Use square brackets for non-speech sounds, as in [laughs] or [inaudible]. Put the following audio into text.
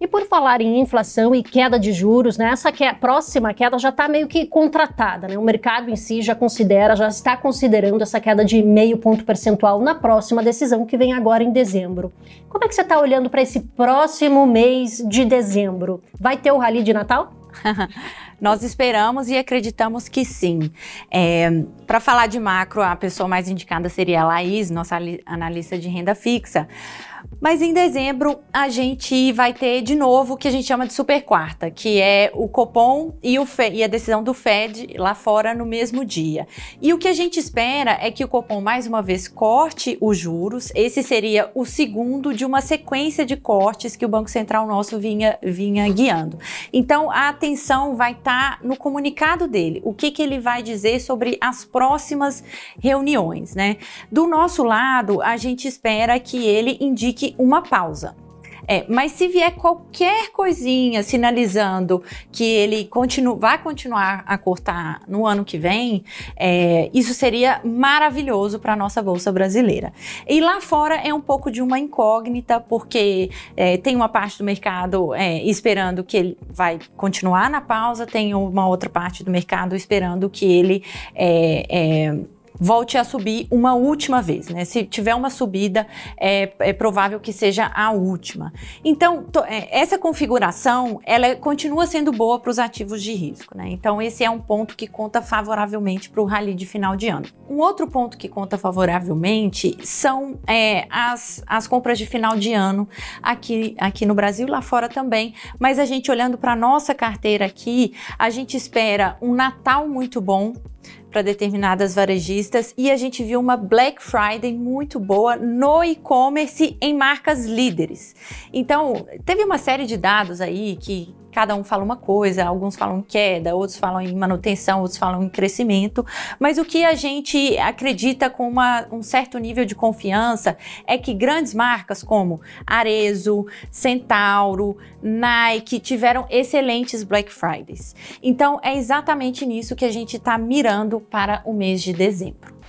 E por falar em inflação e queda de juros, né, essa que é próxima queda já está meio que contratada. Né? O mercado em si já considera, já está considerando essa queda de meio ponto percentual na próxima decisão que vem agora em dezembro. Como é que você está olhando para esse próximo mês de dezembro? Vai ter o rally de Natal? [laughs] Nós esperamos e acreditamos que sim. É, Para falar de macro, a pessoa mais indicada seria a Laís, nossa analista de renda fixa. Mas em dezembro a gente vai ter de novo o que a gente chama de super quarta, que é o Copom e, o Fe, e a decisão do Fed lá fora no mesmo dia. E o que a gente espera é que o Copom mais uma vez corte os juros. Esse seria o segundo de uma sequência de cortes que o Banco Central nosso vinha, vinha guiando. Então a atenção vai estar tá está no comunicado dele, o que, que ele vai dizer sobre as próximas reuniões, né? Do nosso lado, a gente espera que ele indique uma pausa. É, mas se vier qualquer coisinha sinalizando que ele continu, vai continuar a cortar no ano que vem, é, isso seria maravilhoso para a nossa Bolsa Brasileira. E lá fora é um pouco de uma incógnita, porque é, tem uma parte do mercado é, esperando que ele vai continuar na pausa, tem uma outra parte do mercado esperando que ele. É, é volte a subir uma última vez, né? Se tiver uma subida, é, é provável que seja a última. Então, é, essa configuração, ela é, continua sendo boa para os ativos de risco, né? Então, esse é um ponto que conta favoravelmente para o rally de final de ano. Um outro ponto que conta favoravelmente são é, as, as compras de final de ano aqui, aqui no Brasil lá fora também, mas a gente olhando para nossa carteira aqui, a gente espera um Natal muito bom, para determinadas varejistas e a gente viu uma Black Friday muito boa no e-commerce em marcas líderes. Então, teve uma série de dados aí que cada um fala uma coisa, alguns falam em queda, outros falam em manutenção, outros falam em crescimento, mas o que a gente acredita com uma, um certo nível de confiança é que grandes marcas como Arezo, Centauro, Nike tiveram excelentes Black Fridays. Então é exatamente nisso que a gente está mirando para o mês de dezembro.